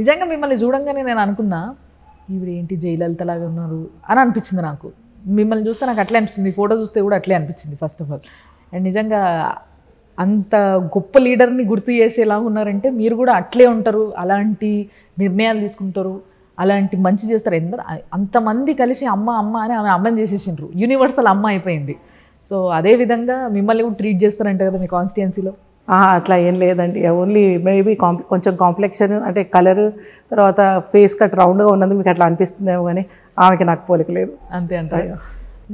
నిజంగా మిమ్మల్ని చూడంగానే నేను అనుకున్నా జయలలిత జయలలితలాగా ఉన్నారు అని అనిపించింది నాకు మిమ్మల్ని చూస్తే నాకు అట్లే అనిపించింది ఫోటో చూస్తే కూడా అట్లే అనిపించింది ఫస్ట్ ఆఫ్ ఆల్ అండ్ నిజంగా అంత గొప్ప లీడర్ని గుర్తు చేసేలా ఉన్నారంటే మీరు కూడా అట్లే ఉంటారు అలాంటి నిర్ణయాలు తీసుకుంటారు అలాంటి మంచి చేస్తారు ఎందరు అంతమంది కలిసి అమ్మ అమ్మ అని ఆమె అమ్మని చేసేసిండ్రు యూనివర్సల్ అమ్మ అయిపోయింది సో అదేవిధంగా మిమ్మల్ని కూడా ట్రీట్ చేస్తారంట కదా మీ కాన్స్టిట్యున్సీలో అట్లా ఏం లేదండి ఓన్లీ మేబీ కాంప్ కొంచెం కాంప్లెక్షన్ అంటే కలర్ తర్వాత ఫేస్ కట్ రౌండ్గా ఉన్నది మీకు అట్లా అనిపిస్తుందేమో కానీ ఆమెకి నాకు పోలిక లేదు అంతే అంటారు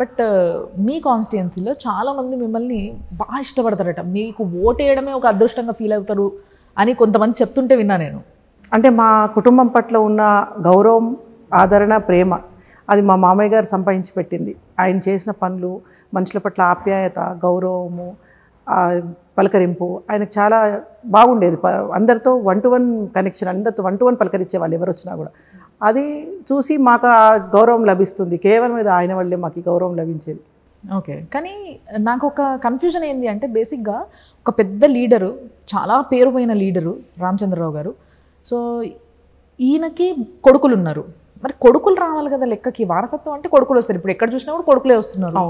బట్ uh, మీ కాన్స్టిట్యున్సీలో చాలామంది మిమ్మల్ని బాగా ఇష్టపడతారట మీకు ఓట్ వేయడమే ఒక అదృష్టంగా ఫీల్ అవుతారు అని కొంతమంది చెప్తుంటే విన్నా నేను అంటే మా కుటుంబం పట్ల ఉన్న గౌరవం ఆదరణ ప్రేమ అది మా మామయ్య గారు సంపాదించి పెట్టింది ఆయన చేసిన పనులు మనుషుల పట్ల ఆప్యాయత గౌరవము పలకరింపు ఆయనకు చాలా బాగుండేది అందరితో వన్ టు వన్ కనెక్షన్ అందరితో వన్ టు వన్ పలకరించేవాళ్ళు ఎవరు వచ్చినా కూడా అది చూసి మాకు ఆ గౌరవం లభిస్తుంది కేవలం ఇది ఆయన వాళ్ళే మాకు గౌరవం లభించేది ఓకే కానీ నాకు ఒక కన్ఫ్యూజన్ ఏంటి అంటే బేసిక్గా ఒక పెద్ద లీడరు చాలా పేరు పోయిన లీడరు రామచంద్రరావు గారు సో ఈయనకి కొడుకులు ఉన్నారు మరి కొడుకులు రావాలి కదా లెక్కకి వారసత్వం అంటే కొడుకులు వస్తారు ఇప్పుడు ఎక్కడ చూసినా కూడా కొడుకులే వస్తున్నారు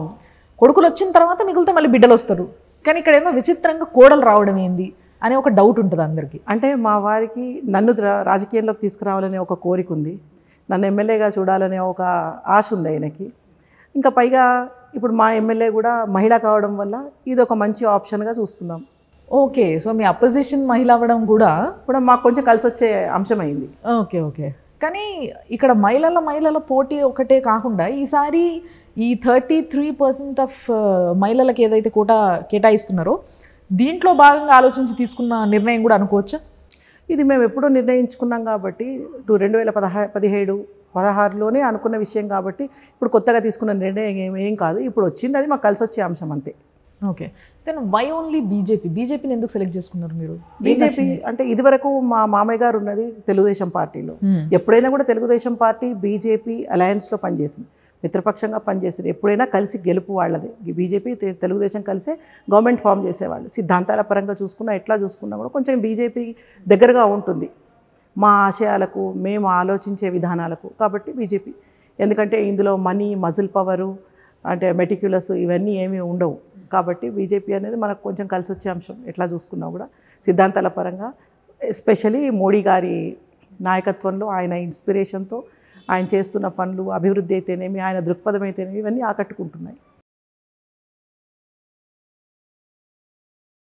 కొడుకులు వచ్చిన తర్వాత మిగిలితే మళ్ళీ బిడ్డలు వస్తారు కానీ ఇక్కడ ఏదో విచిత్రంగా కోడలు రావడం ఏంది అనే ఒక డౌట్ ఉంటుంది అందరికీ అంటే మా వారికి నన్ను రాజకీయంలోకి తీసుకురావాలనే ఒక కోరిక ఉంది నన్ను ఎమ్మెల్యేగా చూడాలనే ఒక ఆశ ఉంది ఆయనకి ఇంకా పైగా ఇప్పుడు మా ఎమ్మెల్యే కూడా మహిళ కావడం వల్ల ఇది ఒక మంచి ఆప్షన్గా చూస్తున్నాం ఓకే సో మీ అపోజిషన్ మహిళ అవ్వడం కూడా కూడా మాకు కొంచెం కలిసి వచ్చే అంశం అయింది ఓకే ఓకే కానీ ఇక్కడ మహిళల మహిళల పోటీ ఒకటే కాకుండా ఈసారి ఈ థర్టీ త్రీ పర్సెంట్ ఆఫ్ మహిళలకు ఏదైతే కోట కేటాయిస్తున్నారో దీంట్లో భాగంగా ఆలోచించి తీసుకున్న నిర్ణయం కూడా అనుకోవచ్చా ఇది మేము ఎప్పుడో నిర్ణయించుకున్నాం కాబట్టి టూ రెండు వేల పదహా పదిహేడు పదహారులోనే అనుకున్న విషయం కాబట్టి ఇప్పుడు కొత్తగా తీసుకున్న నిర్ణయం ఏం కాదు ఇప్పుడు వచ్చింది అది మాకు కలిసి వచ్చే అంశం అంతే okay then why only BJP బీజేపీని ఎందుకు సెలెక్ట్ చేసుకున్నారు మీరు బీజేపీ అంటే ఇదివరకు మా మామయ్య గారు ఉన్నది తెలుగుదేశం పార్టీలో hmm. ఎప్పుడైనా కూడా తెలుగుదేశం పార్టీ బీజేపీ అలయన్స్లో పనిచేసింది మిత్రపక్షంగా పనిచేసింది ఎప్పుడైనా కలిసి గెలుపు వాళ్ళది బీజేపీ తెలుగుదేశం కలిసే గవర్నమెంట్ ఫామ్ చేసేవాళ్ళు సిద్ధాంతాల పరంగా చూసుకున్నా ఎట్లా చూసుకున్నా కూడా కొంచెం బీజేపీ దగ్గరగా ఉంటుంది మా ఆశయాలకు మేము ఆలోచించే విధానాలకు కాబట్టి బీజేపీ ఎందుకంటే ఇందులో మనీ మజిల్ పవరు అంటే మెటిక్యులస్ ఇవన్నీ ఏమీ ఉండవు కాబట్టి బీజేపీ అనేది మనకు కొంచెం కలిసి వచ్చే అంశం ఎట్లా చూసుకున్నా కూడా సిద్ధాంతాల పరంగా ఎస్పెషలీ మోడీ గారి నాయకత్వంలో ఆయన ఇన్స్పిరేషన్తో ఆయన చేస్తున్న పనులు అభివృద్ధి అయితేనేమి ఆయన దృక్పథం అయితేనేమి ఇవన్నీ ఆకట్టుకుంటున్నాయి